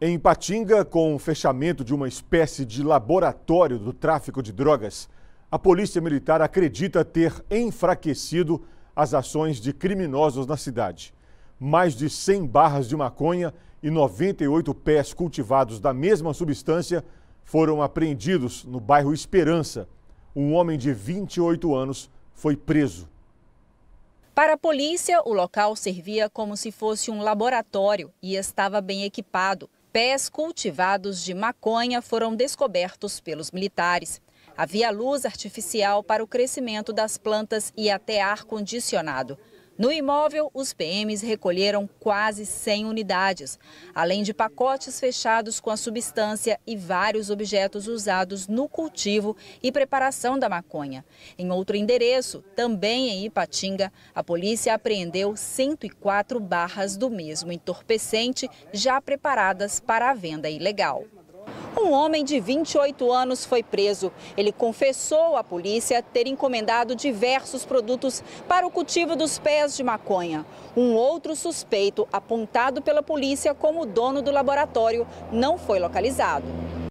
Em Patinga, com o fechamento de uma espécie de laboratório do tráfico de drogas, a Polícia Militar acredita ter enfraquecido as ações de criminosos na cidade. Mais de 100 barras de maconha e 98 pés cultivados da mesma substância foram apreendidos no bairro Esperança. Um homem de 28 anos foi preso. Para a polícia, o local servia como se fosse um laboratório e estava bem equipado pés cultivados de maconha foram descobertos pelos militares. Havia luz artificial para o crescimento das plantas e até ar condicionado. No imóvel, os PMs recolheram quase 100 unidades, além de pacotes fechados com a substância e vários objetos usados no cultivo e preparação da maconha. Em outro endereço, também em Ipatinga, a polícia apreendeu 104 barras do mesmo entorpecente já preparadas para a venda ilegal. Um homem de 28 anos foi preso. Ele confessou à polícia ter encomendado diversos produtos para o cultivo dos pés de maconha. Um outro suspeito, apontado pela polícia como dono do laboratório, não foi localizado.